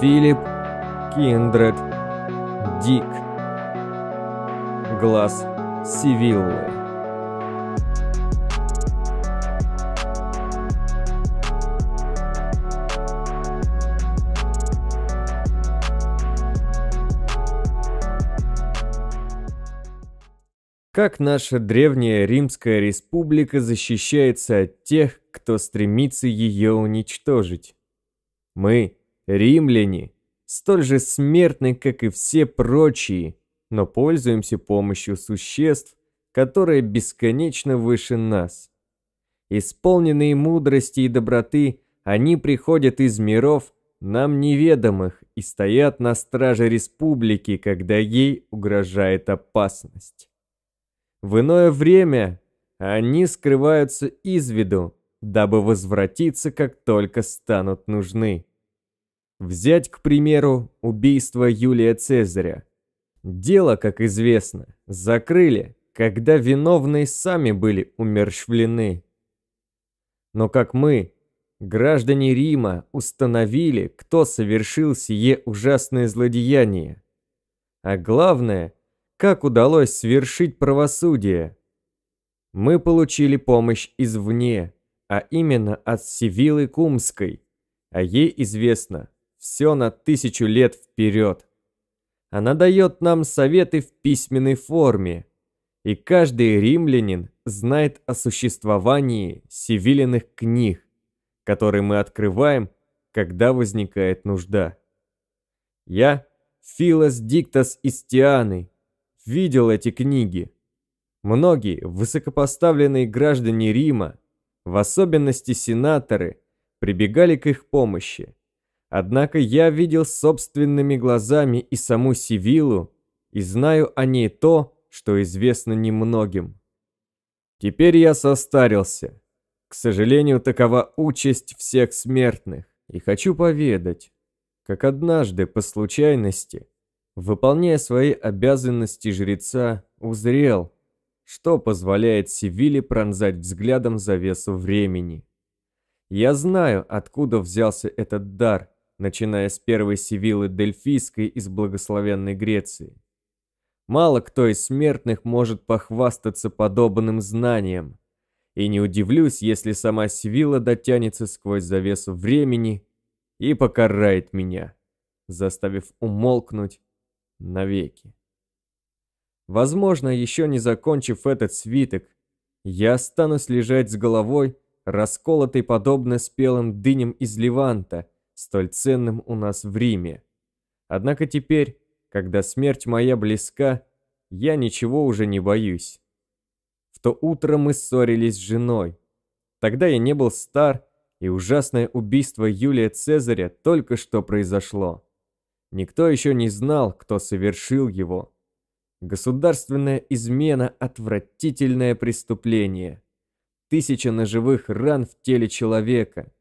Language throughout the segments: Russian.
Филипп Киндред Дик. Глаз Сивиллы. Как наша древняя Римская Республика защищается от тех, кто стремится ее уничтожить? Мы римляне, столь же смертны, как и все прочие, но пользуемся помощью существ, которые бесконечно выше нас. Исполненные мудрости и доброты, они приходят из миров, нам неведомых, и стоят на страже республики, когда ей угрожает опасность. В иное время они скрываются из виду, дабы возвратиться, как только станут нужны. Взять, к примеру, убийство Юлия Цезаря. Дело, как известно, закрыли, когда виновные сами были умерщвлены. Но как мы, граждане Рима, установили, кто совершил сие ужасное злодеяние? А главное, как удалось свершить правосудие? Мы получили помощь извне, а именно от Сивилы Кумской, а ей известно, все на тысячу лет вперед. Она дает нам советы в письменной форме, и каждый римлянин знает о существовании сивилиных книг, которые мы открываем, когда возникает нужда. Я, Филос Диктос Истианы, видел эти книги. Многие высокопоставленные граждане Рима, в особенности сенаторы, прибегали к их помощи. Однако я видел собственными глазами и саму Сивилу, и знаю о ней то, что известно немногим. Теперь я состарился. К сожалению, такова участь всех смертных. И хочу поведать, как однажды, по случайности, выполняя свои обязанности жреца, узрел, что позволяет Сивиле пронзать взглядом завесу времени. Я знаю, откуда взялся этот дар – начиная с первой Севилы Дельфийской из благословенной Греции. Мало кто из смертных может похвастаться подобным знанием, и не удивлюсь, если сама Севила дотянется сквозь завесу времени и покарает меня, заставив умолкнуть навеки. Возможно, еще не закончив этот свиток, я останусь лежать с головой, расколотой подобно спелым дыням из Леванта, столь ценным у нас в Риме. Однако теперь, когда смерть моя близка, я ничего уже не боюсь. В то утро мы ссорились с женой. Тогда я не был стар, и ужасное убийство Юлия Цезаря только что произошло. Никто еще не знал, кто совершил его. Государственная измена – отвратительное преступление. Тысяча ножевых ран в теле человека,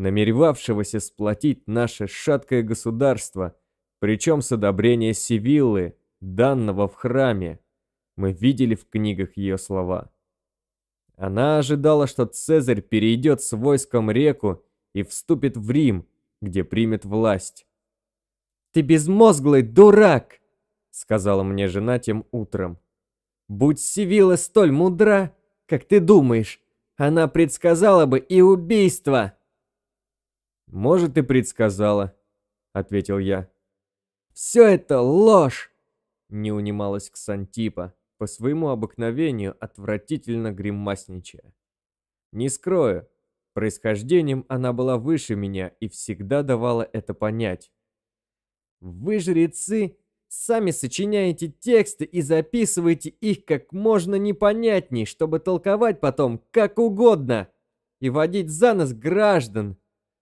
намеревавшегося сплотить наше шаткое государство, причем с одобрения Сивиллы, данного в храме. Мы видели в книгах ее слова. Она ожидала, что Цезарь перейдет с войском реку и вступит в Рим, где примет власть. «Ты безмозглый дурак!» — сказала мне жена тем утром. «Будь Сивила столь мудра, как ты думаешь, она предсказала бы и убийство!» «Может, и предсказала», — ответил я. «Все это ложь!» — не унималась Ксантипа, по своему обыкновению отвратительно гримасничая. «Не скрою, происхождением она была выше меня и всегда давала это понять. Вы, жрецы, сами сочиняете тексты и записываете их как можно непонятней, чтобы толковать потом как угодно и водить за нос граждан,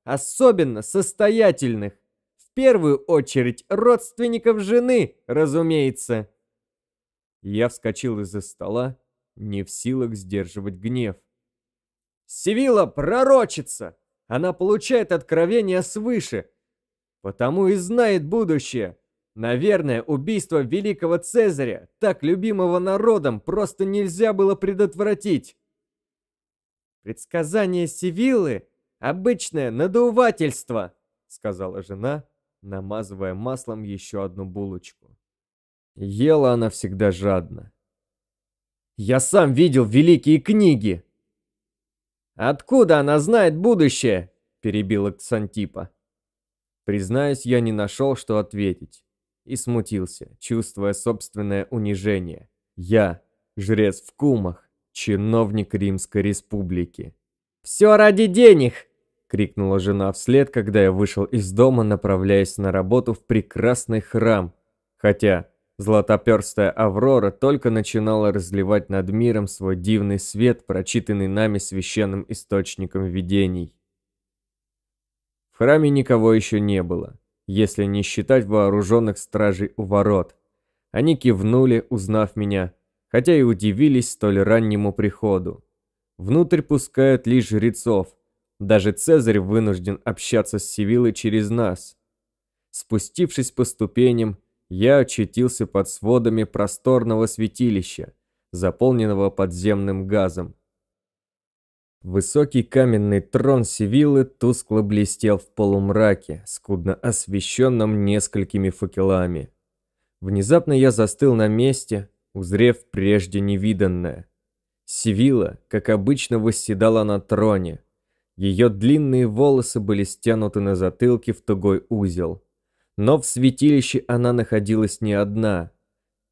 особенно состоятельных. В первую очередь родственников жены, разумеется. Я вскочил из-за стола, не в силах сдерживать гнев. Сивила пророчится! Она получает откровения свыше, потому и знает будущее. Наверное, убийство великого Цезаря, так любимого народом, просто нельзя было предотвратить. Предсказание Сивиллы Обычное надувательство, сказала жена, намазывая маслом еще одну булочку. Ела она всегда жадно. Я сам видел великие книги. Откуда она знает будущее? перебила Ксантипа. Признаюсь, я не нашел, что ответить. И смутился, чувствуя собственное унижение. Я, жрец в кумах, чиновник Римской Республики. «Все ради денег!» крикнула жена вслед, когда я вышел из дома, направляясь на работу в прекрасный храм. Хотя златоперстая Аврора только начинала разливать над миром свой дивный свет, прочитанный нами священным источником видений. В храме никого еще не было, если не считать вооруженных стражей у ворот. Они кивнули, узнав меня, хотя и удивились столь раннему приходу. Внутрь пускают лишь жрецов, даже Цезарь вынужден общаться с Сивилой через нас. Спустившись по ступеням, я очутился под сводами просторного святилища, заполненного подземным газом. Высокий каменный трон Сивилы тускло блестел в полумраке, скудно освещенном несколькими факелами. Внезапно я застыл на месте, узрев прежде невиданное. Сивила, как обычно, восседала на троне – ее длинные волосы были стянуты на затылке в тугой узел. Но в святилище она находилась не одна.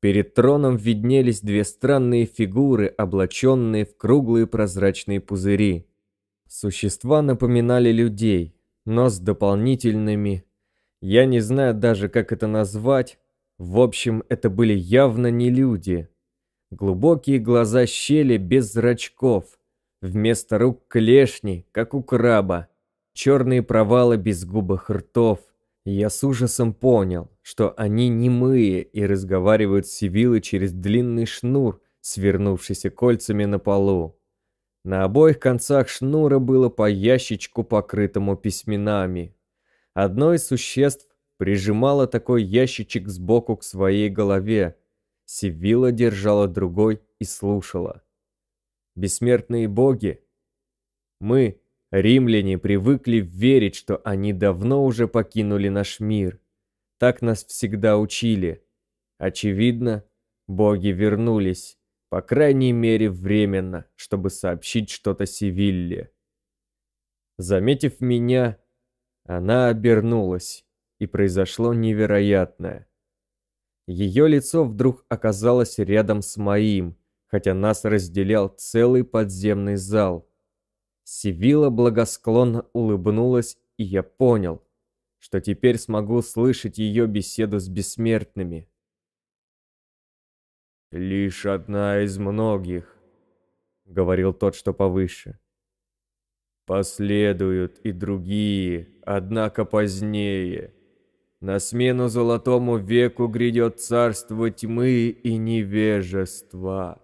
Перед троном виднелись две странные фигуры, облаченные в круглые прозрачные пузыри. Существа напоминали людей, но с дополнительными, я не знаю даже, как это назвать, в общем, это были явно не люди. Глубокие глаза щели без зрачков, Вместо рук клешни, как у краба. Черные провалы без безгубых ртов. Я с ужасом понял, что они немые и разговаривают с Сивилой через длинный шнур, свернувшийся кольцами на полу. На обоих концах шнура было по ящичку, покрытому письменами. Одно из существ прижимало такой ящичек сбоку к своей голове. Сивила держала другой и слушала бессмертные боги. Мы, римляне, привыкли верить, что они давно уже покинули наш мир. Так нас всегда учили. Очевидно, боги вернулись, по крайней мере временно, чтобы сообщить что-то Севилле. Заметив меня, она обернулась, и произошло невероятное. Ее лицо вдруг оказалось рядом с моим – хотя нас разделял целый подземный зал. Сивила благосклонно улыбнулась, и я понял, что теперь смогу слышать ее беседу с бессмертными. «Лишь одна из многих», — говорил тот, что повыше. «Последуют и другие, однако позднее. На смену золотому веку грядет царство тьмы и невежества».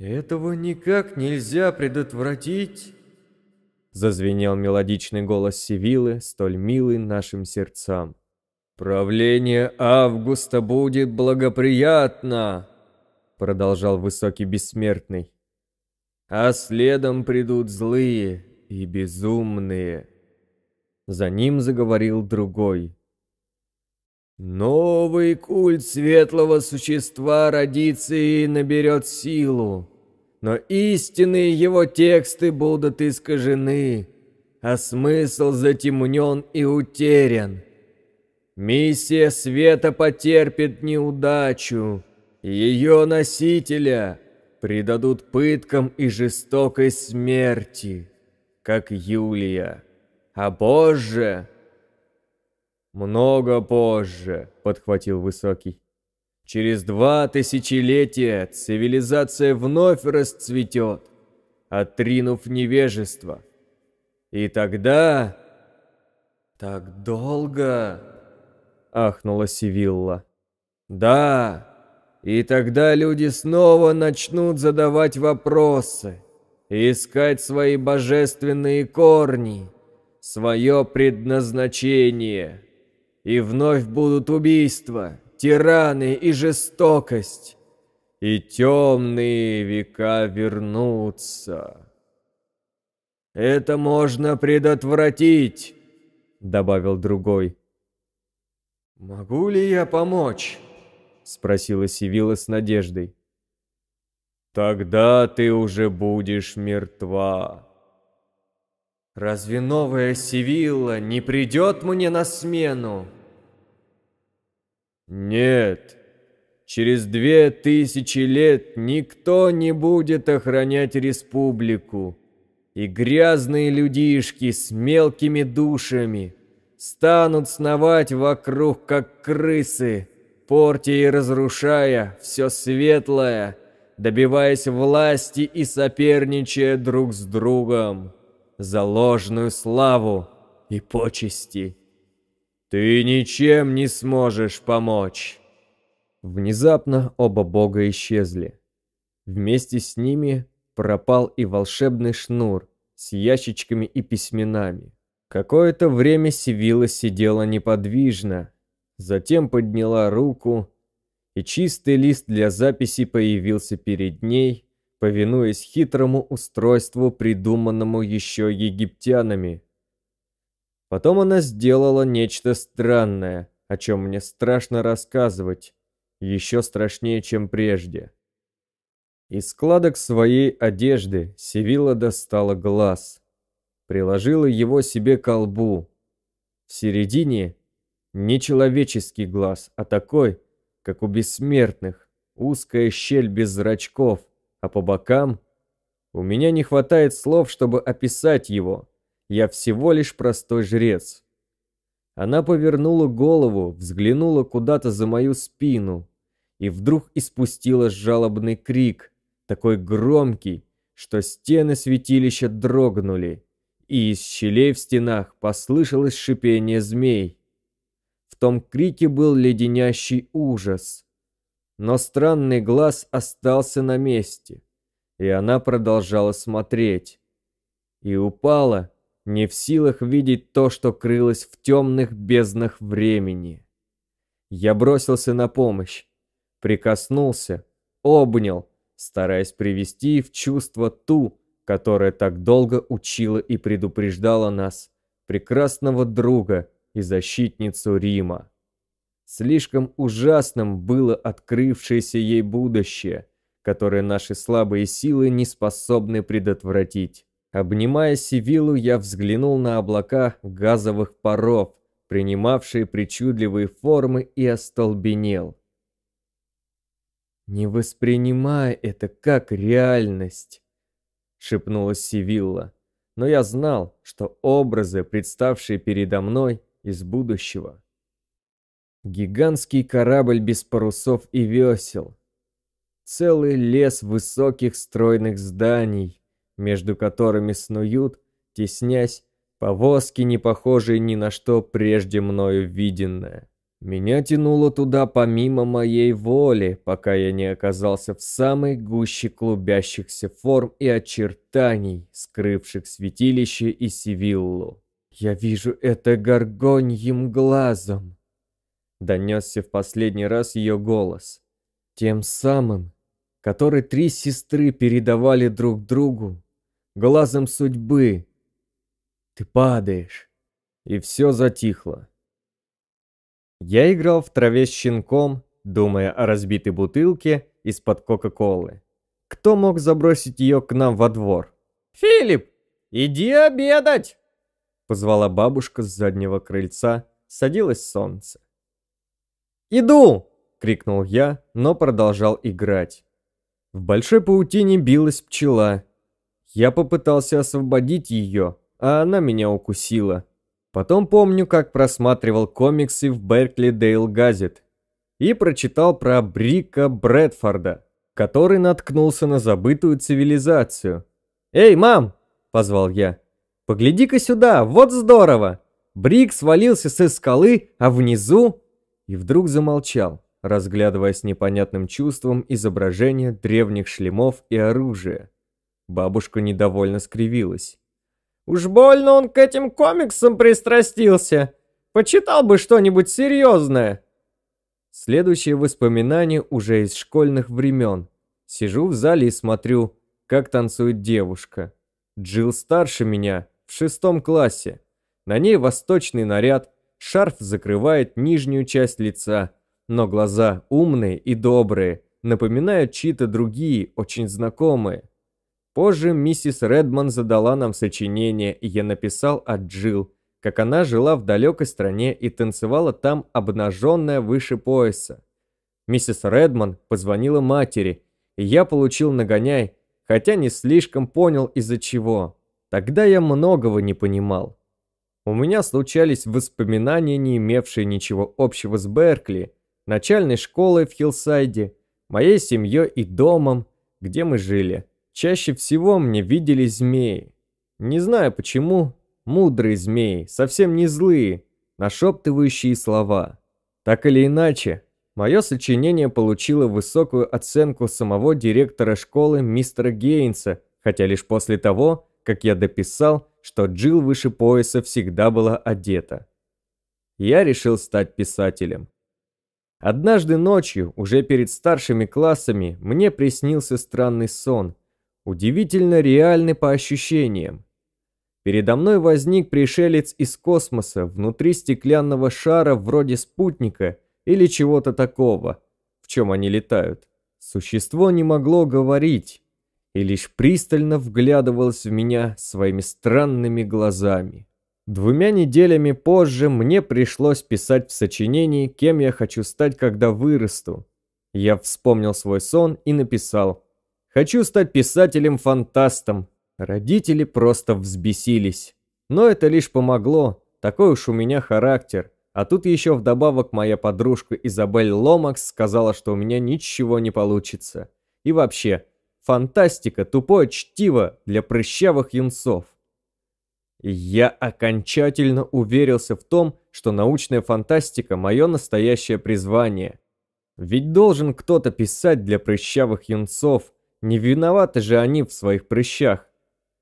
«Этого никак нельзя предотвратить!» Зазвенел мелодичный голос Сивилы, столь милый нашим сердцам. «Правление Августа будет благоприятно!» Продолжал высокий бессмертный. «А следом придут злые и безумные!» За ним заговорил другой, Новый культ светлого существа родится и наберет силу, но истинные его тексты будут искажены, а смысл затемнен и утерян. Миссия света потерпит неудачу, ее носителя предадут пыткам и жестокой смерти, как Юлия, а позже «Много позже», — подхватил Высокий. «Через два тысячелетия цивилизация вновь расцветет, отринув невежество. И тогда...» «Так долго?» — ахнула Сивилла. «Да, и тогда люди снова начнут задавать вопросы, искать свои божественные корни, свое предназначение» и вновь будут убийства, тираны и жестокость, и темные века вернутся. Это можно предотвратить, добавил другой. Могу ли я помочь? спросила Сивила с надеждой. Тогда ты уже будешь мертва, Разве новая Сивилла не придет мне на смену? Нет, через две тысячи лет никто не будет охранять республику. И грязные людишки с мелкими душами станут сновать вокруг, как крысы, портя и разрушая все светлое, добиваясь власти и соперничая друг с другом за ложную славу и почести. Ты ничем не сможешь помочь. Внезапно оба бога исчезли. Вместе с ними пропал и волшебный шнур с ящичками и письменами. Какое-то время Сивила сидела неподвижно, затем подняла руку, и чистый лист для записи появился перед ней, повинуясь хитрому устройству, придуманному еще египтянами. Потом она сделала нечто странное, о чем мне страшно рассказывать, еще страшнее, чем прежде. Из складок своей одежды Севила достала глаз, приложила его себе к лбу. В середине не человеческий глаз, а такой, как у бессмертных, узкая щель без зрачков, а по бокам... У меня не хватает слов, чтобы описать его. Я всего лишь простой жрец. Она повернула голову, взглянула куда-то за мою спину и вдруг испустила жалобный крик, такой громкий, что стены святилища дрогнули, и из щелей в стенах послышалось шипение змей. В том крике был леденящий ужас но странный глаз остался на месте, и она продолжала смотреть. И упала, не в силах видеть то, что крылось в темных безднах времени. Я бросился на помощь, прикоснулся, обнял, стараясь привести в чувство ту, которая так долго учила и предупреждала нас, прекрасного друга и защитницу Рима. Слишком ужасным было открывшееся ей будущее, которое наши слабые силы не способны предотвратить. Обнимая Сивилу, я взглянул на облака газовых паров, принимавшие причудливые формы, и остолбенел. «Не воспринимай это как реальность», — шепнула Сивилла. Но я знал, что образы, представшие передо мной из будущего, Гигантский корабль без парусов и весел. Целый лес высоких стройных зданий, между которыми снуют, теснясь, повозки, не похожие ни на что прежде мною виденное. Меня тянуло туда помимо моей воли, пока я не оказался в самой гуще клубящихся форм и очертаний, скрывших святилище и Сивиллу. Я вижу это горгоньим глазом донесся в последний раз ее голос. Тем самым, который три сестры передавали друг другу, глазом судьбы. Ты падаешь. И все затихло. Я играл в траве с щенком, думая о разбитой бутылке из-под Кока-Колы. Кто мог забросить ее к нам во двор? «Филипп, иди обедать!» Позвала бабушка с заднего крыльца, садилось солнце. «Иду!» — крикнул я, но продолжал играть. В большой паутине билась пчела. Я попытался освободить ее, а она меня укусила. Потом помню, как просматривал комиксы в Беркли Дейл Газет и прочитал про Брика Брэдфорда, который наткнулся на забытую цивилизацию. «Эй, мам!» – позвал я. «Погляди-ка сюда, вот здорово! Брик свалился с скалы, а внизу и вдруг замолчал, разглядывая с непонятным чувством изображения древних шлемов и оружия. Бабушка недовольно скривилась. «Уж больно он к этим комиксам пристрастился. Почитал бы что-нибудь серьезное». Следующее воспоминание уже из школьных времен. Сижу в зале и смотрю, как танцует девушка. Джилл старше меня, в шестом классе. На ней восточный наряд, Шарф закрывает нижнюю часть лица, но глаза умные и добрые, напоминают чьи-то другие, очень знакомые. Позже миссис Редман задала нам сочинение, и я написал о Джилл, как она жила в далекой стране и танцевала там, обнаженная выше пояса. Миссис Редман позвонила матери, и я получил нагоняй, хотя не слишком понял из-за чего. Тогда я многого не понимал. У меня случались воспоминания, не имевшие ничего общего с Беркли, начальной школой в Хиллсайде, моей семьей и домом, где мы жили. Чаще всего мне видели змеи. Не знаю почему, мудрые змеи, совсем не злые, нашептывающие слова. Так или иначе, мое сочинение получило высокую оценку самого директора школы мистера Гейнса, хотя лишь после того, как я дописал что Джил выше пояса всегда была одета. Я решил стать писателем. Однажды ночью, уже перед старшими классами, мне приснился странный сон, удивительно реальный по ощущениям. Передо мной возник пришелец из космоса внутри стеклянного шара вроде спутника или чего-то такого, в чем они летают. Существо не могло говорить, и лишь пристально вглядывалась в меня своими странными глазами. Двумя неделями позже мне пришлось писать в сочинении, кем я хочу стать, когда вырасту. Я вспомнил свой сон и написал «Хочу стать писателем-фантастом». Родители просто взбесились. Но это лишь помогло, такой уж у меня характер. А тут еще вдобавок моя подружка Изабель Ломакс сказала, что у меня ничего не получится. И вообще, Фантастика, тупое чтиво для прыщавых юнцов. я окончательно уверился в том, что научная фантастика – мое настоящее призвание. Ведь должен кто-то писать для прыщавых юнцов, не виноваты же они в своих прыщах.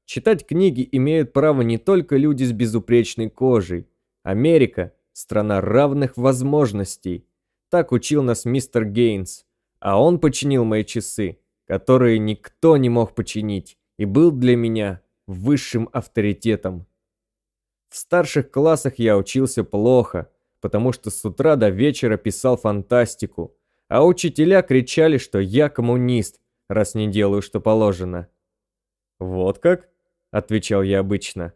Читать книги имеют право не только люди с безупречной кожей. Америка – страна равных возможностей. Так учил нас мистер Гейнс, а он починил мои часы – которые никто не мог починить и был для меня высшим авторитетом. В старших классах я учился плохо, потому что с утра до вечера писал фантастику, а учителя кричали, что я коммунист, раз не делаю, что положено. «Вот как?» – отвечал я обычно.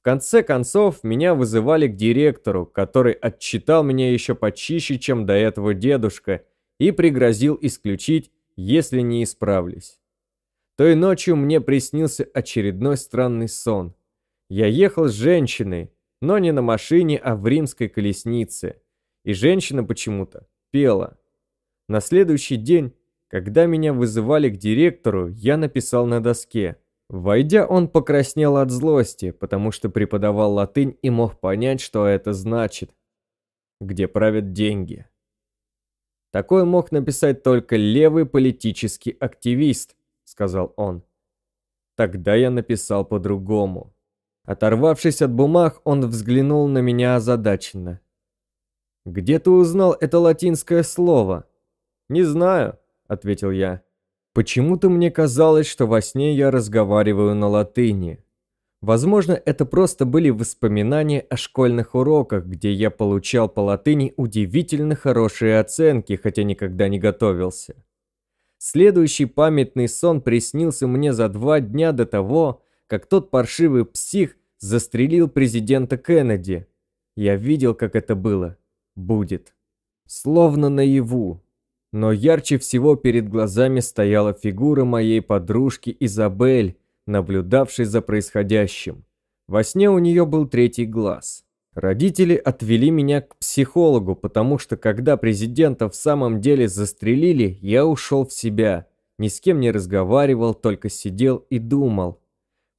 В конце концов, меня вызывали к директору, который отчитал меня еще почище, чем до этого дедушка, и пригрозил исключить если не исправлюсь. Той ночью мне приснился очередной странный сон. Я ехал с женщиной, но не на машине, а в римской колеснице. И женщина почему-то пела. На следующий день, когда меня вызывали к директору, я написал на доске. Войдя, он покраснел от злости, потому что преподавал латынь и мог понять, что это значит. Где правят деньги. Такое мог написать только левый политический активист, сказал он. Тогда я написал по-другому. Оторвавшись от бумаг, он взглянул на меня озадаченно. Где ты узнал это латинское слово? Не знаю, ответил я. Почему-то мне казалось, что во сне я разговариваю на латыни. Возможно, это просто были воспоминания о школьных уроках, где я получал по латыни удивительно хорошие оценки, хотя никогда не готовился. Следующий памятный сон приснился мне за два дня до того, как тот паршивый псих застрелил президента Кеннеди. Я видел, как это было. Будет. Словно наяву. Но ярче всего перед глазами стояла фигура моей подружки Изабель, наблюдавший за происходящим. Во сне у нее был третий глаз. Родители отвели меня к психологу, потому что когда президента в самом деле застрелили, я ушел в себя. Ни с кем не разговаривал, только сидел и думал.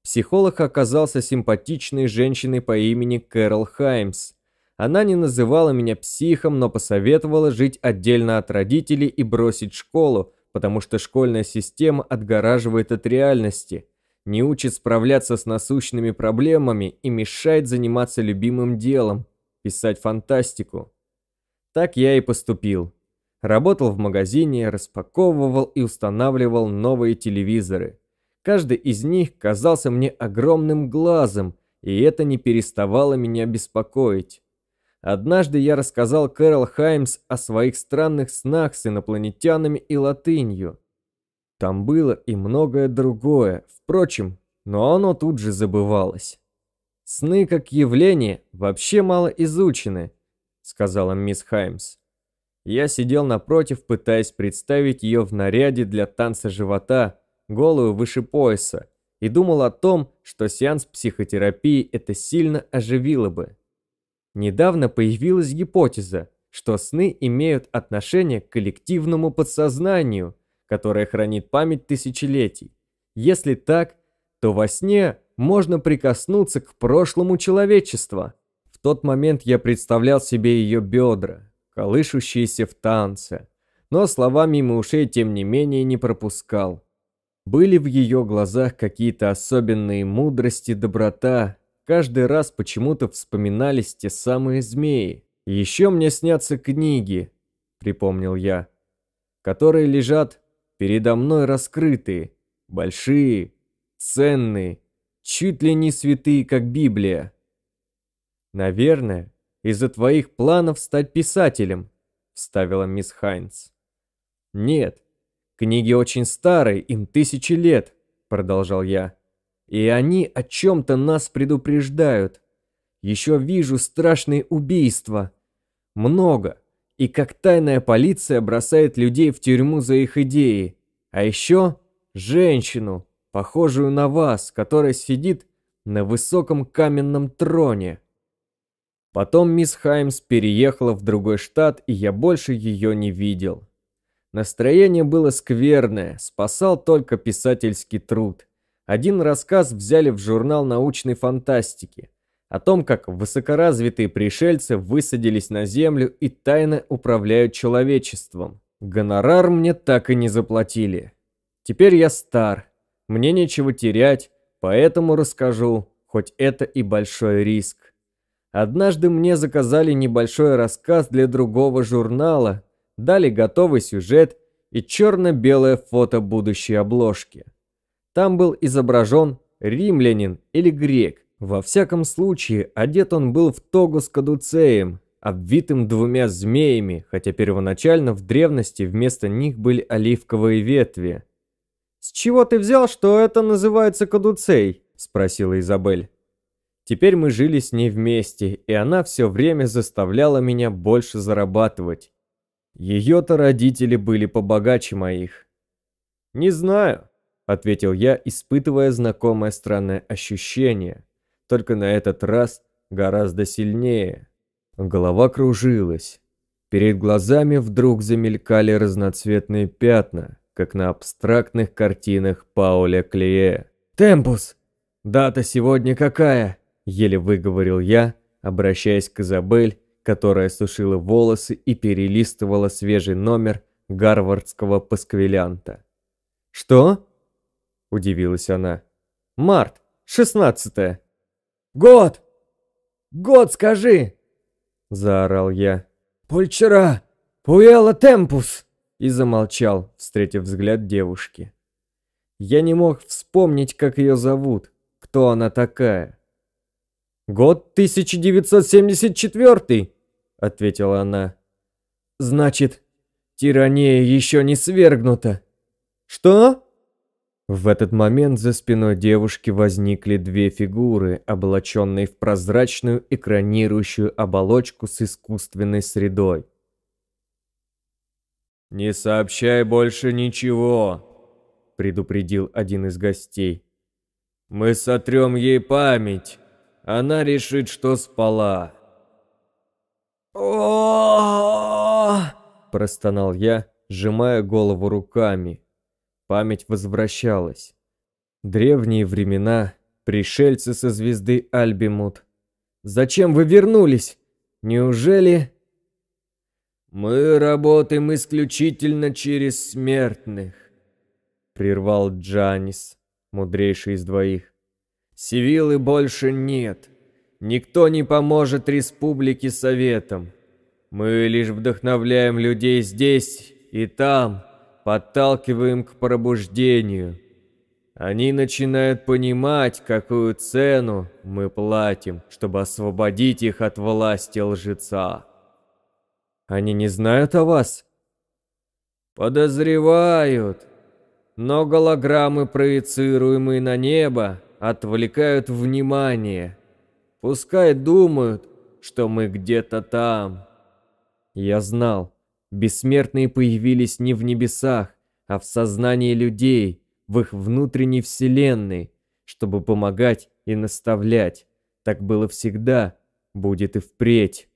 Психолог оказался симпатичной женщиной по имени Кэрол Хаймс. Она не называла меня психом, но посоветовала жить отдельно от родителей и бросить школу, потому что школьная система отгораживает от реальности – не учит справляться с насущными проблемами и мешает заниматься любимым делом – писать фантастику. Так я и поступил. Работал в магазине, распаковывал и устанавливал новые телевизоры. Каждый из них казался мне огромным глазом, и это не переставало меня беспокоить. Однажды я рассказал Кэрол Хаймс о своих странных снах с инопланетянами и латынью – там было и многое другое, впрочем, но оно тут же забывалось. «Сны как явление вообще мало изучены», — сказала мисс Хаймс. Я сидел напротив, пытаясь представить ее в наряде для танца живота, голую выше пояса, и думал о том, что сеанс психотерапии это сильно оживило бы. Недавно появилась гипотеза, что сны имеют отношение к коллективному подсознанию – которая хранит память тысячелетий. Если так, то во сне можно прикоснуться к прошлому человечества. В тот момент я представлял себе ее бедра, колышущиеся в танце, но слова мимо ушей тем не менее не пропускал. Были в ее глазах какие-то особенные мудрости, доброта. Каждый раз почему-то вспоминались те самые змеи. «Еще мне снятся книги», — припомнил я, «которые лежат Передо мной раскрыты, большие, ценные, чуть ли не святые, как Библия. Наверное, из-за твоих планов стать писателем, вставила мисс Хайнс. Нет, книги очень старые, им тысячи лет, продолжал я. И они о чем-то нас предупреждают. Еще вижу страшные убийства. Много, и как тайная полиция бросает людей в тюрьму за их идеи. А еще женщину, похожую на вас, которая сидит на высоком каменном троне. Потом мисс Хаймс переехала в другой штат, и я больше ее не видел. Настроение было скверное, спасал только писательский труд. Один рассказ взяли в журнал научной фантастики – о том, как высокоразвитые пришельцы высадились на Землю и тайно управляют человечеством. Гонорар мне так и не заплатили. Теперь я стар, мне нечего терять, поэтому расскажу, хоть это и большой риск. Однажды мне заказали небольшой рассказ для другого журнала, дали готовый сюжет и черно-белое фото будущей обложки. Там был изображен римлянин или грек, во всяком случае, одет он был в тогу с кадуцеем, обвитым двумя змеями, хотя первоначально в древности вместо них были оливковые ветви. «С чего ты взял, что это называется кадуцей?» – спросила Изабель. Теперь мы жили с ней вместе, и она все время заставляла меня больше зарабатывать. Ее-то родители были побогаче моих. «Не знаю», — ответил я, испытывая знакомое странное ощущение только на этот раз гораздо сильнее. Голова кружилась. Перед глазами вдруг замелькали разноцветные пятна, как на абстрактных картинах Пауля Клее. «Темпус! Дата сегодня какая?» – еле выговорил я, обращаясь к Изабель, которая сушила волосы и перелистывала свежий номер гарвардского пасквилянта. «Что?» – удивилась она. «Март, шестнадцатое!» Год! Год скажи!» Заорал я. «Пульчера! Пуэла темпус!» И замолчал, встретив взгляд девушки. Я не мог вспомнить, как ее зовут, кто она такая. «Год 1974!» — ответила она. «Значит, тирания еще не свергнута!» «Что?» В этот момент за спиной девушки возникли две фигуры, облаченные в прозрачную экранирующую оболочку с искусственной средой. «Не сообщай больше ничего», — предупредил один из гостей. «Мы сотрем ей память. Она решит, что спала». «О-о-о!» простонал я, сжимая голову руками, Память возвращалась. Древние времена, пришельцы со звезды Альбимут. Зачем вы вернулись? Неужели... «Мы работаем исключительно через смертных», — прервал Джанис, мудрейший из двоих. «Сивилы больше нет. Никто не поможет республике советом. Мы лишь вдохновляем людей здесь и там, подталкиваем к пробуждению. Они начинают понимать, какую цену мы платим, чтобы освободить их от власти лжеца. Они не знают о вас? Подозревают. Но голограммы, проецируемые на небо, отвлекают внимание. Пускай думают, что мы где-то там. Я знал, Бессмертные появились не в небесах, а в сознании людей, в их внутренней вселенной, чтобы помогать и наставлять. Так было всегда, будет и впредь.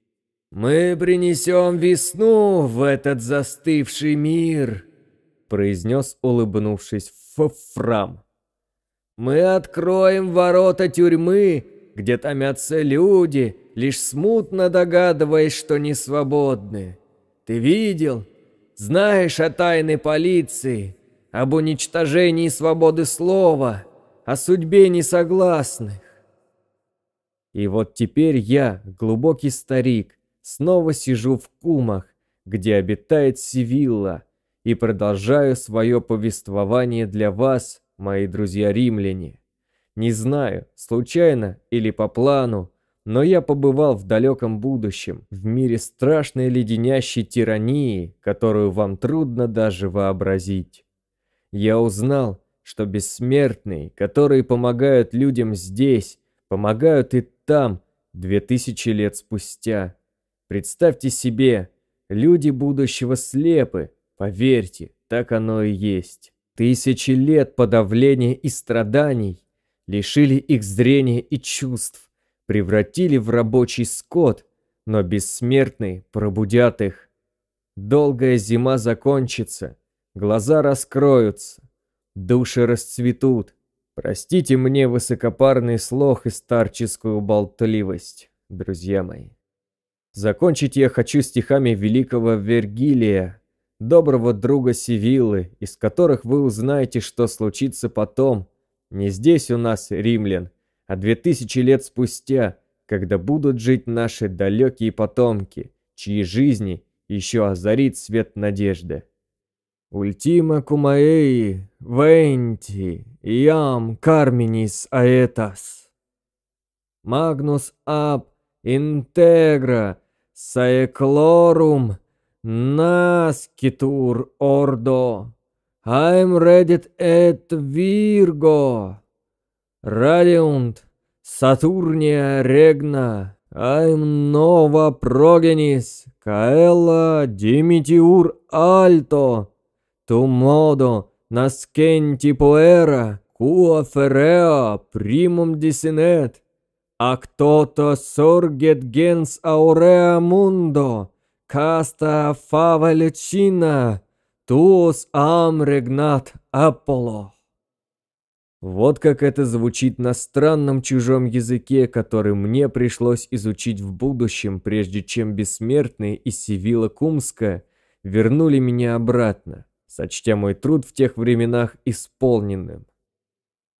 «Мы принесем весну в этот застывший мир», — произнес, улыбнувшись, Фофрам. «Мы откроем ворота тюрьмы, где томятся люди, лишь смутно догадываясь, что не свободны. Ты видел? Знаешь о тайной полиции, об уничтожении свободы слова, о судьбе несогласных. И вот теперь я, глубокий старик, снова сижу в кумах, где обитает Сивилла, и продолжаю свое повествование для вас, мои друзья-римляне. Не знаю, случайно или по плану, но я побывал в далеком будущем, в мире страшной леденящей тирании, которую вам трудно даже вообразить. Я узнал, что бессмертные, которые помогают людям здесь, помогают и там, две тысячи лет спустя. Представьте себе, люди будущего слепы, поверьте, так оно и есть. Тысячи лет подавления и страданий лишили их зрения и чувств, превратили в рабочий скот, но бессмертный пробудят их. Долгая зима закончится, глаза раскроются, души расцветут. Простите мне высокопарный слог и старческую болтливость, друзья мои. Закончить я хочу стихами великого Вергилия, доброго друга Сивиллы, из которых вы узнаете, что случится потом. Не здесь у нас, римлян, а две тысячи лет спустя, когда будут жить наши далекие потомки, чьи жизни еще озарит свет надежды. Ультима кумаэи, венти, иам карминис аэтас. Магнус аб интегра саеклорум наскитур ордо. I'm ready at Virgo. Радиунт, Сатурния Регна, Айм Нова Прогенис, Каэла Димитиур Альто, Тумодо, Наскенти Поэра, Куа Фереа, Примум Дисинет, а кто-то Соргет Генс Ауреа Мундо, Каста Фава Личина, Туос регнат Аполло. Вот как это звучит на странном чужом языке, который мне пришлось изучить в будущем, прежде чем бессмертные из Севила Кумска вернули меня обратно, сочтя мой труд в тех временах исполненным.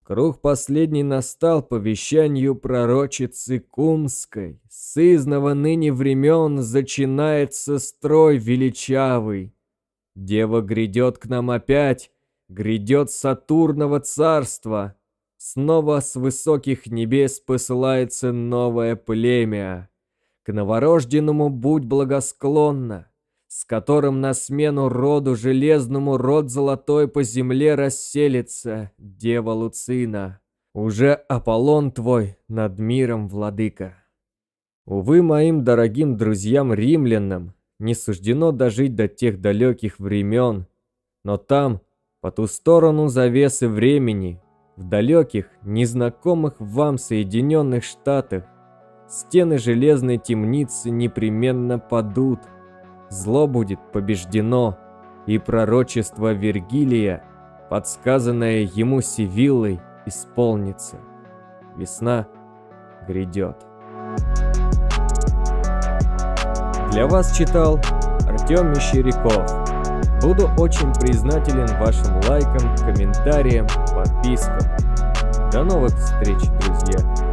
Круг последний настал по вещанию пророчицы Кумской. Сызного ныне времен зачинается строй величавый. Дева грядет к нам опять, грядет Сатурного царства. Снова с высоких небес посылается новое племя. К новорожденному будь благосклонна, с которым на смену роду железному род золотой по земле расселится, дева Луцина. Уже Аполлон твой над миром, владыка. Увы, моим дорогим друзьям римлянам не суждено дожить до тех далеких времен, но там, по ту сторону завесы времени, в далеких, незнакомых вам Соединенных Штатах, стены железной темницы непременно падут. Зло будет побеждено, и пророчество Вергилия, подсказанное ему Сивиллой, исполнится. Весна грядет. Для вас читал Артем Мещеряков. Буду очень признателен вашим лайкам, комментариям, подпискам. До новых встреч, друзья!